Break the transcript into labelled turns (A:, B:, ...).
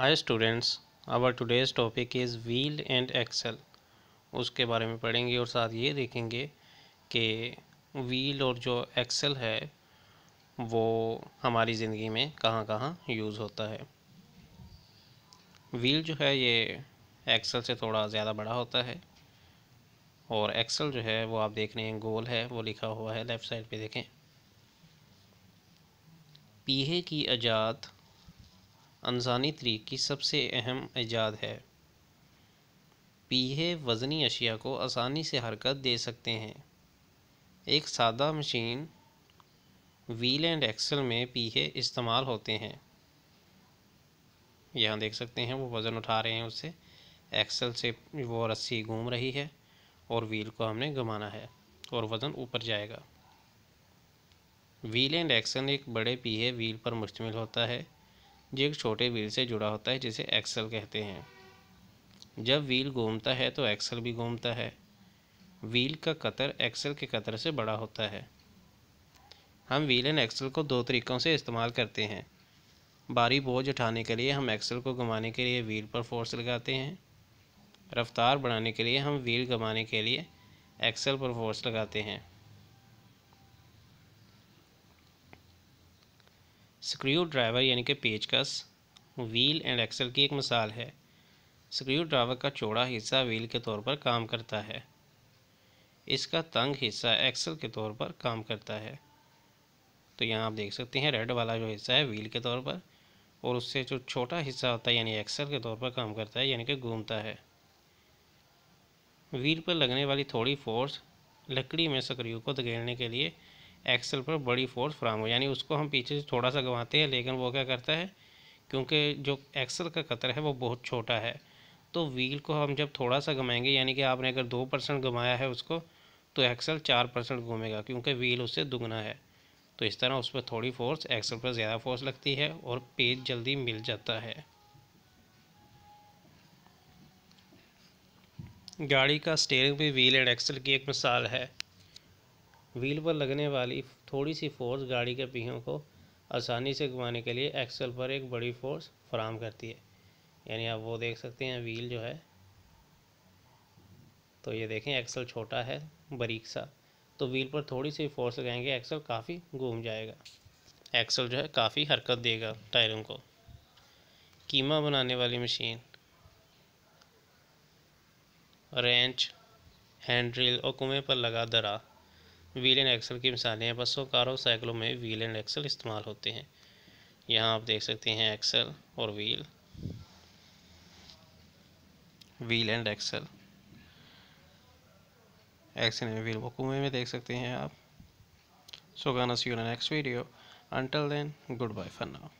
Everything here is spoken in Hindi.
A: hi students our today's topic is wheel and axle उसके बारे में पढ़ेंगे और साथ ये देखेंगे कि व्हील और जो एक्सेल है वो हमारी ज़िंदगी में कहाँ कहाँ यूज़ होता है व्हील जो है ये एक्सेल से थोड़ा ज़्यादा बड़ा होता है और एक्सेल जो है वो आप देख रहे हैं गोल है वो लिखा हुआ है लेफ़्ट साइड पर देखें पीहे की आजाद अनसानी तरीक़ की सबसे अहम ईजाद है पीहे वज़नी अशिया को आसानी से हरकत दे सकते हैं एक सादा मशीन व्हील एंड एक्सल में पीहे इस्तेमाल होते हैं यहाँ देख सकते हैं वो वज़न उठा रहे हैं उससे एक्सल से वो रस्सी घूम रही है और व्हील को हमने घुमाना है और वज़न ऊपर जाएगा व्हील एंड एक्सल एक बड़े पीहे व्हील पर मुश्तमिल होता है जो एक छोटे व्हील से जुड़ा होता है जिसे एक्सल कहते हैं जब व्हील घूमता है तो एक्सल भी घूमता है व्हील का कतर एक्सल के कतर से बड़ा होता है हम व्हील एंड एक्सल को दो तरीक़ों से इस्तेमाल करते हैं भारी बोझ उठाने के लिए हम एक्सल को घुमाने के लिए व्हील पर फोर्स लगाते हैं रफ्तार बढ़ाने के लिए हम व्हील घुमाने के लिए एक्सल पर फोर्स लगाते हैं स्क्रू ड्राइवर यानी कि पेचकस व्हील एंड एक्सल की एक मिसाल है स्क्रू ड्राइवर का चौड़ा हिस्सा व्हील के तौर पर काम करता है इसका तंग हिस्सा एक्सल के तौर पर काम करता है तो यहाँ आप देख सकते हैं रेड वाला जो हिस्सा है व्हील के तौर पर और उससे जो छोटा हिस्सा होता है यानी एक्सल के तौर पर काम करता है यानी कि घूमता है व्हील पर लगने वाली थोड़ी फोर्स लकड़ी में स्क्रू को धकेलने के लिए एक्सल पर बड़ी फोर्स फ्राम हो यानी उसको हम पीछे से थोड़ा सा गंवाते हैं लेकिन वो क्या करता है क्योंकि जो एक्सल का कतर है वो बहुत छोटा है तो व्हील को हम जब थोड़ा सा घुमाएंगे यानी कि आपने अगर दो परसेंट घुमाया है उसको तो एक्सल चार परसेंट घूमेगा क्योंकि व्हील उससे दुगना है तो इस तरह उस पर थोड़ी फोर्स एक्सल पर ज़्यादा फोर्स लगती है और पेज जल्दी मिल जाता है गाड़ी का स्टेयरिंग भी व्हील एंड एक्सल की एक मिसाल है व्हील पर लगने वाली थोड़ी सी फोर्स गाड़ी के पहियों को आसानी से घुमाने के लिए एक्सल पर एक बड़ी फोर्स फराम करती है यानी आप वो देख सकते हैं व्हील जो है तो ये देखें एक्सल छोटा है बारीक सा तो व्हील पर थोड़ी सी फोर्स लगाएंगे एक्सल काफ़ी घूम जाएगा एक्सल जो है काफ़ी हरकत देगा टायरों को कीमा बनाने वाली मशीन रेंच हैंड ड्रिल और कुएँ पर लगा दरा व्हील एंड एक्सल की मिसालें हैं बसों कारों साइकिलों में व्हील एंड एक्सल इस्तेमाल होते हैं यहाँ आप देख सकते हैं एक्सल और wheel wheel and axle axle and wheel वो में देख सकते हैं आप so gonna see you next video until then goodbye for now